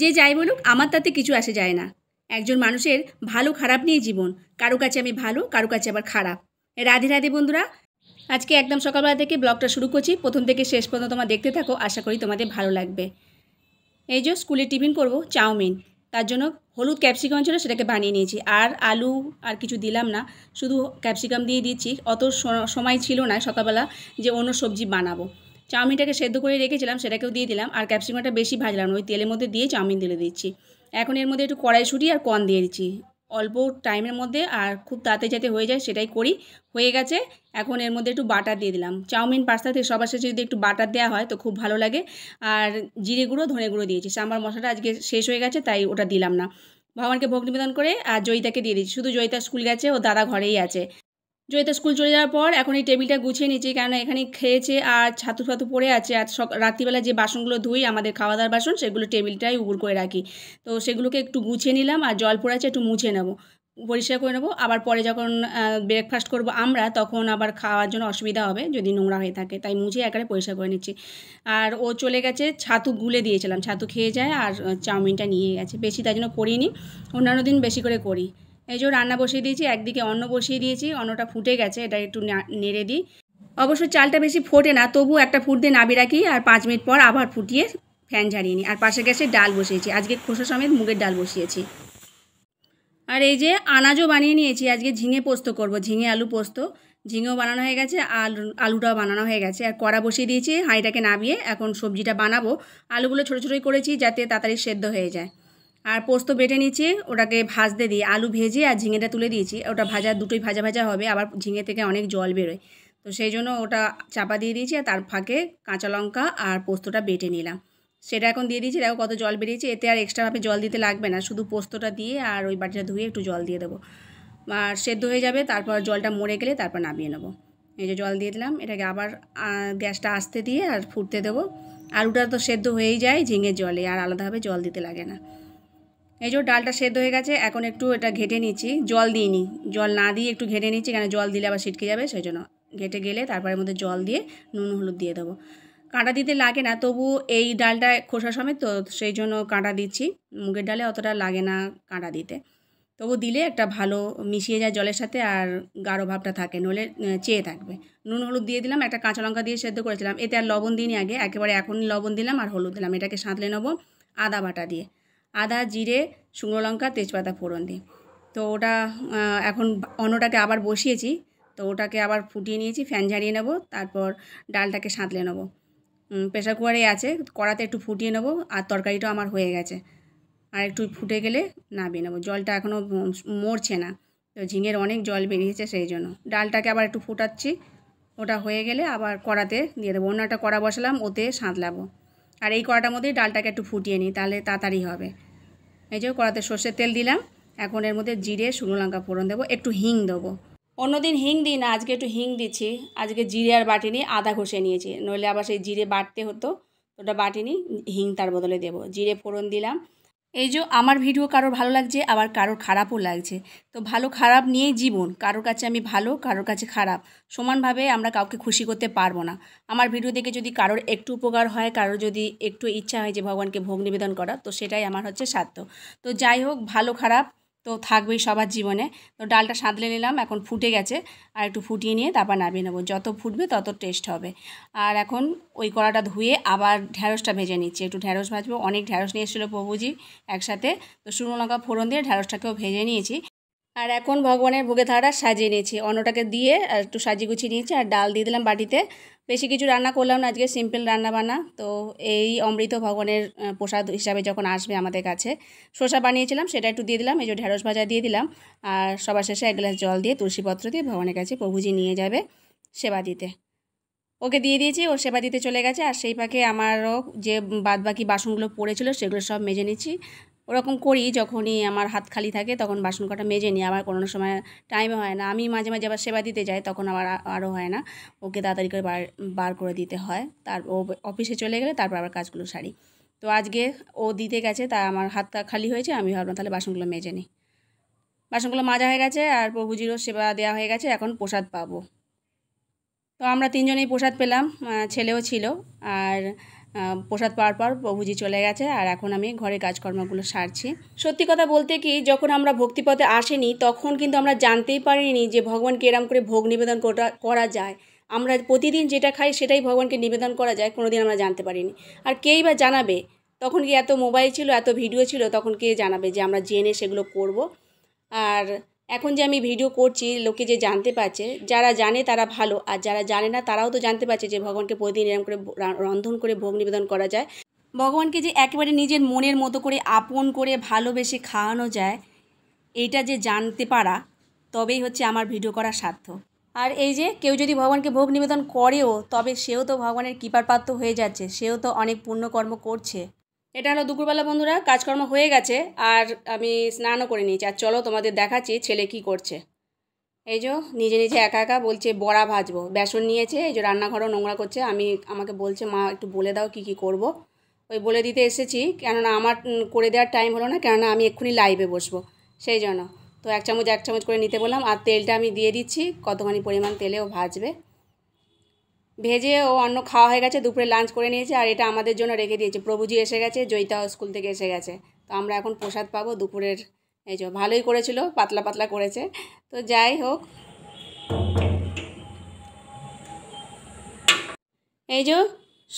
যে যাই বলুক আমার তাতে কিছু আসে যায় না একজন মানুষের ভালো খারাপ নিয়ে জীবন কারো কাছে আমি ভালো কারো কাছে আবার খারাপ রাধে রাধে বন্ধুরা আজকে একদম সকালবেলা থেকে ব্লগটা শুরু করছি প্রথম থেকে শেষ পর্যন্ত তোমার দেখতে থাকো আশা করি তোমাদের ভালো লাগবে এই যে স্কুলে টিফিন করব চাউমিন তার জন্য হলুদ ক্যাপসিকাম ছিল সেটাকে বানিয়ে নিয়েছি আর আলু আর কিছু দিলাম না শুধু ক্যাপসিকাম দিয়ে দিচ্ছি অত সময় ছিল না সকালবেলা যে অন্য সবজি বানাবো চাউমিনটাকে সেদ্ধ করে রেখেছিলাম সেটাকেও দিয়ে দিলাম আর ক্যাপসিকামটা বেশি ভাজলাম ওই তেলের মধ্যে দিয়ে চাউমিন দিলে দিচ্ছি এখন এর মধ্যে একটু কড়াইশুটি আর কর্ন দিয়ে দিচ্ছি অল্প টাইমের মধ্যে আর খুব তাড়াতাড়ি যাতে হয়ে যায় সেটাই করি হয়ে গেছে এখন এর মধ্যে একটু বাটার দিয়ে দিলাম চাউমিন পাস্তাতে সবার শেষে যদি একটু বাটার দেওয়া হয় তো খুব ভালো লাগে আর জিরে গুঁড়ো ধনে গুঁড়ো দিয়েছি সাম্বার মশলাটা আজকে শেষ হয়ে গেছে তাই ওটা দিলাম না ভগবানকে ভোগ নিবেদন করে আর জয়িতাকে দিয়ে দিচ্ছি শুধু জয়িতা স্কুল গেছে ও দাদা ঘরেই আছে জয়িতা স্কুল চলে যাওয়ার পর এখন এই টেবিলটা গুছিয়ে নিচ্ছি কেন এখানে খেয়েছে আর ছাতু ফাতু পড়ে আছে আর সক রাত্রিবেলা যে বাসনগুলো ধুই আমাদের খাওয়া দাওয়ার বাসন সেগুলো টেবিলটাই উপুর করে রাখি তো সেগুলোকে একটু গুছিয়ে নিলাম আর জল পড়ে আছে একটু মুছে নেবো পরিষ্কার করে নেবো আবার পরে যখন ব্রেকফাস্ট করব আমরা তখন আবার খাওয়ার জন্য অসুবিধা হবে যদি নোংরা হয়ে থাকে তাই মুছে একারে পরিষ্কার করে নিচ্ছি আর ও চলে গেছে ছাতু গুলে দিয়েছিলাম ছাতু খেয়ে যায় আর চাউমিনটা নিয়ে গেছে বেশি তাই জন্য করিনি অন্যান্য দিন বেশি করে করি এই যে রান্না বসিয়ে দিয়েছি একদিকে অন্ন বসিয়ে দিয়েছি অন্নটা ফুটে গেছে এটা একটু নেড়ে দিই অবশ্য চালটা বেশি ফোটে না তবু একটা ফুট দিয়ে নাবি রাখি আর পাঁচ মিনিট পর আবার ফুটিয়ে ফ্যান ঝাড়িয়ে নিই আর পাশে গ্যাসে ডাল বসিয়েছি আজকে খোসা সমেত মুগের ডাল বসিয়েছি আর এই যে আনাজও বানিয়ে নিয়েছি আজকে ঝিঙে পোস্ত করব ঝিঙে আলু পোস্ত ঝিঙেও বানানো হয়ে গেছে আলু আলুটাও বানানো হয়ে গেছে আর কড়া বসিয়ে দিয়েছি হাঁড়িটাকে নামিয়ে এখন সবজিটা বানাবো আলুগুলো ছোটো ছোটোই করেছি যাতে তাড়াতাড়ি সেদ্ধ হয়ে যায় আর পোস্ত বেটে নিচে ওটাকে ভাজতে দিয়ে আলু ভেজে আর ঝিঙেটা তুলে দিয়েছি ওটা ভাজা দুটোই ভাজা ভাজা হবে আবার ঝিঙে থেকে অনেক জল বেরোয় তো সেই জন্য ওটা চাপা দিয়ে দিয়েছি আর তার ফাঁকে কাঁচা লঙ্কা আর পোস্তটা বেটে নিলাম সেটা এখন দিয়ে দিয়েছি দেখো কত জল বেরিয়েছে এতে আর এক্সট্রাভাবে জল দিতে লাগবে না শুধু পোস্তটা দিয়ে আর ওই বাটিটা ধুয়ে একটু জল দিয়ে দেবো আর সেদ্ধ হয়ে যাবে তারপর জলটা মরে গেলে তারপর নামিয়ে নেবো এই যে জল দিয়ে দিলাম এটাকে আবার গ্যাসটা আসতে দিয়ে আর ফুটতে দেবো আলুটা তো সেদ্ধ হয়েই যায় ঝিঙের জলে আর আলাদাভাবে জল দিতে লাগে না এই যে ডালটা সেদ্ধ হয়ে গেছে এখন একটু এটা ঘেটে নিচ্ছি জল দিইনি জল না দিয়ে একটু ঘেটে নিচ্ছি কেন জল দিলে আবার ছিটকে যাবে সেই জন্য ঘেটে গেলে তারপরে মধ্যে জল দিয়ে নুন হলুদ দিয়ে দেবো কাঁটা দিতে লাগে না তবু এই ডালটা খোসা সমেত তো সেই জন্য কাঁটা দিচ্ছি মুগের ডালে অতটা লাগে না কাঁটা দিতে তবু দিলে একটা ভালো মিশিয়ে যায় জলের সাথে আর গাঢ় ভাবটা থাকে নলে চেয়ে থাকবে নুন হলুদ দিয়ে দিলাম একটা কাঁচা লঙ্কা দিয়ে সেদ্ধ করেছিলাম এতে আর লবণ দিইনি আগে একেবারে এখন লবণ দিলাম আর হলুদ দিলাম এটাকে সাঁতলে নেবো আদা বাটা দিয়ে আদা জিরে শুকনো লঙ্কা তেজপাতা ফোড়ন দিই তো ওটা এখন অন্যটাকে আবার বসিয়েছি তো ওটাকে আবার ফুটিয়ে নিয়েছি ফ্যান ঝাড়িয়ে নেব তারপর ডালটাকে সাঁতলে নেব প্রেশার কুকারেই আছে কড়াতে একটু ফুটিয়ে নেব আর তরকারিটাও আমার হয়ে গেছে আর একটু ফুটে গেলে নামিয়ে নেব জলটা এখনও মরছে না তো ঝিঙের অনেক জল বেরিয়েছে সেই জন্য ডালটাকে আবার একটু ফুটাচ্ছি ওটা হয়ে গেলে আবার কড়াতে দিয়ে দেবো অন্য একটা কড়া বসালাম ওতে সাঁতলাবো আর এই কড়াটার মধ্যেই ডালটাকে একটু ফুটিয়ে নিই তাহলে তাড়াতাড়ি হবে এই যে কড়াতে সর্ষের তেল দিলাম এখন এর মধ্যে জিরে শুকনো লঙ্কা ফোড়ন দেবো একটু হিং দেবো অন্যদিন হিং দিই না আজকে একটু হিং দিচ্ছি আজকে জিরে আর বাটি নিয়ে আদা ঘষে নিয়েছি নইলে আবার সেই জিরে বাটতে হতো ওটা বাটি নিই হিং তার বদলে দেবো জিরে ফোড়ন দিলাম এই যে আমার ভিডিও কারোর ভালো লাগছে আবার কারোর খারাপও লাগছে তো ভালো খারাপ নিয়েই জীবন কারোর কাছে আমি ভালো কারোর কাছে খারাপ সমানভাবে আমরা কাউকে খুশি করতে পারবো না আমার ভিডিও দেখে যদি কারোর একটু উপকার হয় কারোর যদি একটু ইচ্ছা হয় যে ভগবানকে ভোগ নিবেদন করা তো সেটাই আমার হচ্ছে সাধ্য তো যাই হোক ভালো খারাপ তো থাকবেই সবার জীবনে তো ডালটা সাঁতলে নিলাম এখন ফুটে গেছে আর একটু ফুটিয়ে নিয়ে তারপর নামিয়ে নেবো যত ফুটবে তত টেস্ট হবে আর এখন ওই কড়াটা ধুয়ে আবার ঢ্যাঁড়সটা ভেজে নিচ্ছি একটু ঢ্যাঁড়স ভাজবো অনেক ঢ্যাঁড়স নিয়ে এসেছিলো প্রভুজি একসাথে তো শুকনো লঙ্কা ফোড়ন দিয়ে ঢ্যাঁড়সটাকেও ভেজে নিয়েছি আর এখন ভগবানের ভোগে থাড়া সাজিয়ে নিয়েছি অন্নটাকে দিয়ে আর একটু সাজিয়ে গুছিয়ে নিয়েছি আর ডাল দিয়ে দিলাম বাটিতে বেশি কিছু রান্না করলাম না আজকে সিম্পল রান্না বানা তো এই অমৃত ভগবানের প্রসাদ হিসাবে যখন আসবে আমাদের কাছে শসা বানিয়েছিলাম সেটা একটু দিয়ে দিলাম এই যে ঢেঁড়স ভাজা দিয়ে দিলাম আর সবার শেষে এক গ্লাস জল দিয়ে তুলসীপত্র দিয়ে ভগবানের কাছে প্রভুজি নিয়ে যাবে সেবা দিতে ওকে দিয়ে দিয়েছি ও সেবা দিতে চলে গেছে আর সেই পাকে আমারও যে বাদবাকি বাসনগুলো পড়েছিল সেগুলো সব মেজে নিচ্ছি ওরকম করি যখনই আমার হাত খালি থাকে তখন বাসন কটা মেজে নিই আবার কোনো সময় টাইম হয় না আমি মাঝে মাঝে আবার সেবা দিতে যাই তখন আবার আরও হয় না ওকে তাড়াতাড়ি করে বার বার করে দিতে হয় তার ও অফিসে চলে গেলে তারপর আবার কাজগুলো সারি তো আজকে ও দিতে গেছে তা আমার হাতটা খালি হয়েছে আমি ভাবলাম তাহলে বাসনগুলো মেজে নিই বাসনগুলো মাজা হয়ে গেছে আর প্রভুজিরও সেবা দেওয়া হয়ে গেছে এখন প্রসাদ পাবো তো আমরা তিনজনেই প্রসাদ পেলাম ছেলেও ছিল আর প্রসাদ পাওয়ার পর প্রভুজি চলে গেছে আর এখন আমি ঘরের কাজকর্মগুলো সারছি সত্যি কথা বলতে কি যখন আমরা ভক্তিপথে আসেনি তখন কিন্তু আমরা জানতেই পারিনি যে ভগবানকে এরম করে ভোগ নিবেদন করা যায় আমরা প্রতিদিন যেটা খাই সেটাই ভগবানকে নিবেদন করা যায় কোনোদিন আমরা জানতে পারিনি আর কেই বা জানাবে তখন কি এত মোবাইল ছিল এত ভিডিও ছিল তখন কে জানাবে যে আমরা জেনে সেগুলো করব আর এখন যে আমি ভিডিও করছি লোকে যে জানতে পারছে যারা জানে তারা ভালো আর যারা জানে না তারাও তো জানতে পারছে যে ভগবানকে প্রতিদিন এরকম করে রন্ধন করে ভোগ নিবেদন করা যায় ভগবানকে যে একেবারে নিজের মনের মতো করে আপন করে ভালোবেসে খাওয়ানো যায় এটা যে জানতে পারা তবেই হচ্ছে আমার ভিডিও করার সার্থ আর এই যে কেউ যদি ভগবানকে ভোগ নিবেদন করেও তবে সেও তো ভগবানের কৃপার পাত্র হয়ে যাচ্ছে সেও তো অনেক পুণ্যকর্ম করছে এটা হলো দুপুরবেলা বন্ধুরা কাজকর্ম হয়ে গেছে আর আমি স্নানও করে নিয়েছি আর চলো তোমাদের দেখাচ্ছি ছেলে কি করছে এই যে নিজে নিজে একা একা বলছে বড়া ভাজবো বেসন নিয়েছে এই যে রান্নাঘরও নোংরা করছে আমি আমাকে বলছে মা একটু বলে দাও কি কি করব। ওই বলে দিতে এসেছি কেননা আমার করে দেওয়ার টাইম হলো না কেননা আমি এক্ষুনি লাইভে বসবো সেই জন্য তো এক চামচ এক চামচ করে নিতে বললাম আর তেলটা আমি দিয়ে দিচ্ছি কতখানি পরিমাণ তেলেও ভাজবে ভেজে ও অন্য খাওয়া হয়ে গেছে দুপুরে লাঞ্চ করে নিয়েছে আর এটা আমাদের জন্য রেখে দিয়েছে প্রভুজি এসে গেছে জয়িতা স্কুল থেকে এসে গেছে তো আমরা এখন প্রসাদ পাবো দুপুরের এই যে ভালোই করেছিল পাতলা পাতলা করেছে তো যাই হোক এই যে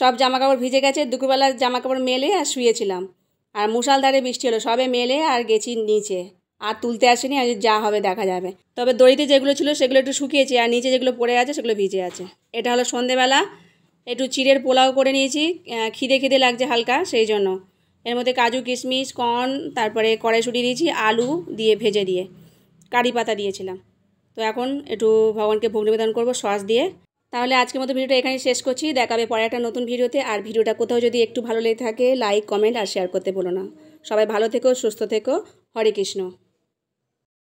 সব জামাকাপড় ভিজে গেছে দুপুরবেলা জামাকাপড় মেলে আর শুয়েছিলাম আর মুষালধারে বৃষ্টি হলো সবে মেলে আর গেছি নিচে আর তুলতে আসেনি আর যা হবে দেখা যাবে তবে দড়িতে যেগুলো ছিল সেগুলো একটু শুকিয়েছে আর নিচে যেগুলো পড়ে আছে সেগুলো ভিজে আছে এটা হলো সন্ধেবেলা একটু চিড়ের পোলাও করে নিয়েছি খিদে খিদে লাগছে হালকা সেই জন্য এর মধ্যে কাজু কিশমিশ কর্ন তারপরে কড়াইশুটি দিয়েছি আলু দিয়ে ভেজে দিয়ে কারি পাতা দিয়েছিলাম তো এখন একটু ভগবানকে ভোগ নিবেদন করবো সস দিয়ে তাহলে আজকের মতো ভিডিওটা এখানে শেষ করছি দেখাবে পরে একটা নতুন ভিডিওতে আর ভিডিওটা কোথাও যদি একটু ভালো লেগে থাকে লাইক কমেন্ট আর শেয়ার করতে বলো না সবাই ভালো থেকো সুস্থ থেকো হরে কৃষ্ণ